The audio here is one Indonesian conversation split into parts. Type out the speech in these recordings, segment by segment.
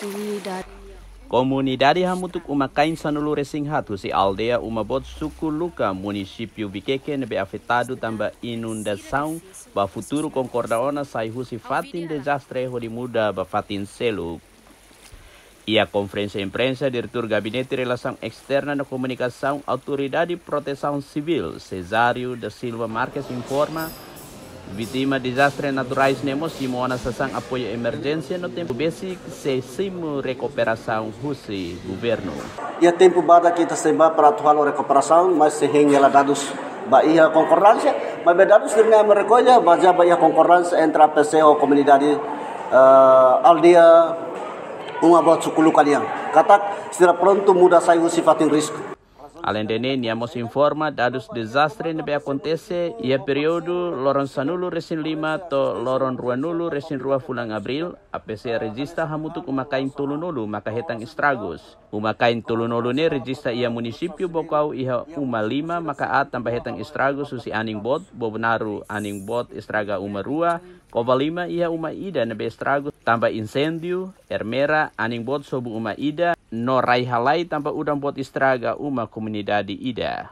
Comunidade. Comunidade Hamutuk uma sanulu sanulure hatu si aldea uma bot munisipiu bikeke nebe afetado tamba saung, ba futuro concordaona saihu husi fatin desastre de muda ba fatin seluk. Ia konferensi imprensa direktur Gabinete relasang eksternal dan komunikasi saung Autoridade de Proteção Civil, Cesario da Silva Marques informa Vítima de desastres naturais nemos simona sasang apoio emergência no tempo basic se simu recuperação russo governo. E a tempo bada kita seba para atual recuperação, mas se heng ela dados bahia concordância, mas dados dengan merecolha baja bahia concordância entre a PCO comunidade uh, ah, aldia uma boa suculu kalian. Kata secara pronto muda sayu sifatin risco. Além de Niamos informa dados desastre que acontece ia período loron sanulu resin lima to loron rua nulu resin rua fulang abril apese regista hamutuk umakain tulu tulunulu maka hetang estragos. Umakain tulunulu nulu ne regista ia munisipio bokau iha uma lima maka a tambah hetang estragos susi aning bot bobenaru aning bot estraga uma rua kova lima ia uma ida nebe estragos tambah insendio Hermera aning bot sobu uma ida no raihalai tanpa udang bot istraga uma komunidade ida.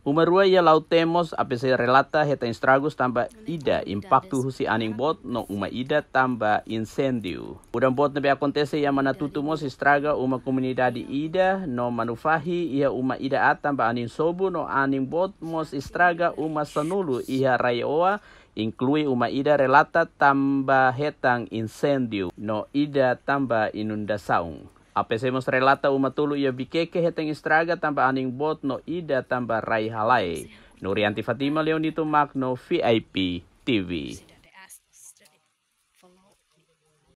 Uma rua ia lautemos apese relata heta estragos tanpa ida impactu husi aning bot no uma ida tanpa incendio. Udang bot nebe akontese ia mana tutumos istraga uma comunidade ida no manufahi ia uma ida at tanpa aning sobu no aning bot mos istraga uma sanulu ia raioa Inklui uma ida relata tamba hetang insendiu, no ida tamba inundasaun. Apesemos relata uma tulu ia bikeke hetang estraga tamba aning bot no ida tamba rai halai. Nurianti Fatima Leonito Magno VIP TV.